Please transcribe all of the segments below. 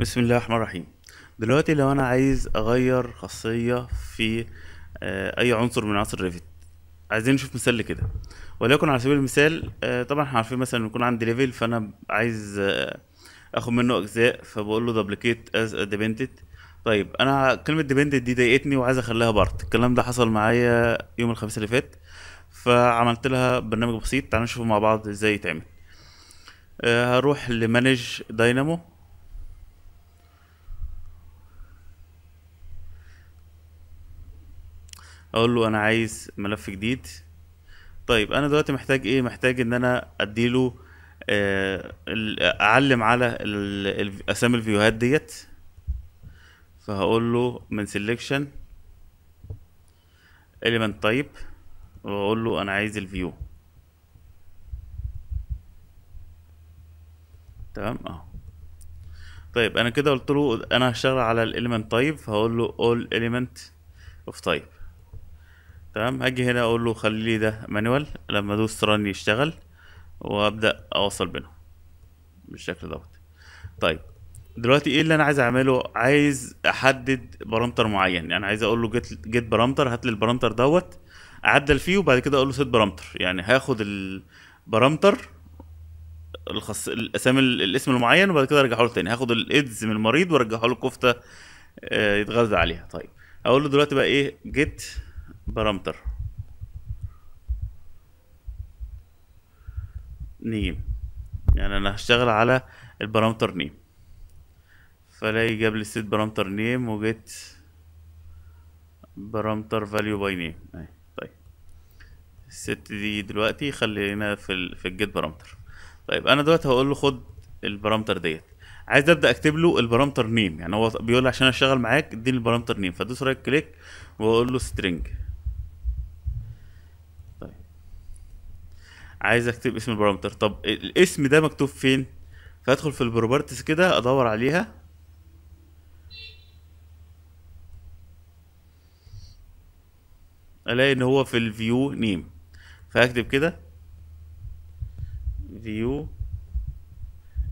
بسم الله الرحمن الرحيم دلوقتي لو انا عايز اغير خاصية في آه، اي عنصر من عناصر ريفت عايزين نشوف مثال لكده وليكن على سبيل المثال آه، طبعا احنا عارفين مثلا يكون عندي ليفل فانا عايز آه، اخد منه اجزاء فبقول له دبليكيت از ديبندنت طيب انا كلمه ديبندنت دي ضايقتني وعايز اخليها بارت الكلام ده حصل معايا يوم الخميس اللي فات فعملت لها برنامج بسيط تعالوا نشوفه مع بعض ازاي يتعمل هروح لمانج داينامو اقول له انا عايز ملف جديد طيب انا دلوقتي محتاج ايه محتاج ان انا اديله آه اعلم على اسامي الفيوهات ديت فهقول له من سيلكشن element type واقول له انا عايز الفيو تمام اهو طيب انا كده قلت له انا هشتغل على الاليمنت تايب فهقول له all element of type تمام هاجي هنا اقول له خلي لي ده مانوال لما ادوس ران يشتغل وابدا اوصل بينهم بالشكل دوت طيب دلوقتي ايه اللي انا عايز اعمله عايز احدد بارامتر معين يعني انا عايز اقول له جيت جيت بارامتر هات لي البارامتر دوت اعدل فيه وبعد كده اقول له سيت بارامتر يعني هاخد البارامتر الخاص الاسامي الاسم المعين وبعد كده ارجعه له تاني هاخد الايدز من المريض وارجعه له كفته آه، يتغذى عليها طيب اقول له دلوقتي بقى ايه جيت بارامتر نيم يعني انا هشتغل على البارامتر نيم فلاقي جاب لي ست بارامتر نيم وجيت بارامتر فاليو باي نيم اهي طيب الست دي دلوقتي خلينا في ال... في الجيت بارامتر طيب انا دلوقتي هقول له خد البارامتر ديت عايز ابدا اكتب له البارامتر نيم يعني هو بيقول عشان اشتغل معاك اديني البارامتر نيم فادوس رايت كليك واقول له سترينج عايز اكتب اسم البارامتر طب الاسم ده مكتوب فين فادخل في البروبرتيز كده ادور عليها الاقي ان هو في الفيو نيم فاكتب كده فيو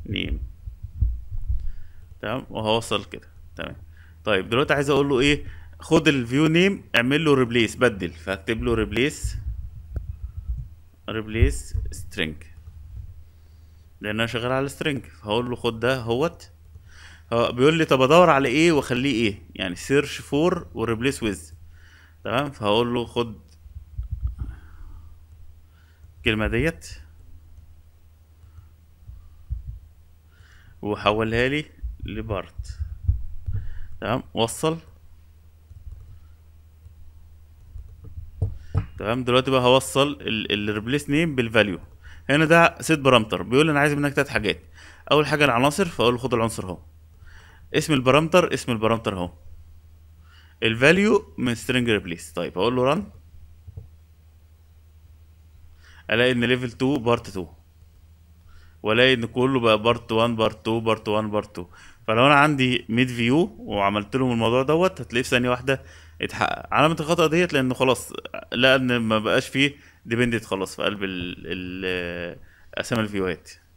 نيم تمام وهوصل كده تمام طيب دلوقتي عايز اقول له ايه خد الفيو نيم اعمل له ريبليس بدل فاكتب له ريبليس ريبليس سترينج لان انا شغال على سترينج هقول له خد ده اهوت هو بيقول لي طب ادور على ايه واخليه ايه يعني سيرش فور وريبليس ويز تمام فهقول له خد الكلمه ديت وحولها لي لبارت تمام وصل تمام دلوقتي بقى هوصل الريبليس نيم بالفاليو هنا ده سيت بارامتر بيقول لي انا عايز منك ثلاث حاجات اول حاجه العناصر فاقول له خد العنصر اهو اسم البارامتر اسم البارامتر اهو الفاليو من سترينج ريبليس طيب اقول له رن الاقي ان ليفل 2 بارت 2 والاقي ان كله بقى بارت 1 بارت 2 بارت 1 بارت 2 فلو انا عندي ميد فيو وعملت لهم الموضوع دوت هتلاقيه في ثانيه واحده اتحقق علامه الخطا ديت لانه خلاص لان ما بقاش فيه ديبندنت خلاص في قلب ال ال اسامي الفيوهات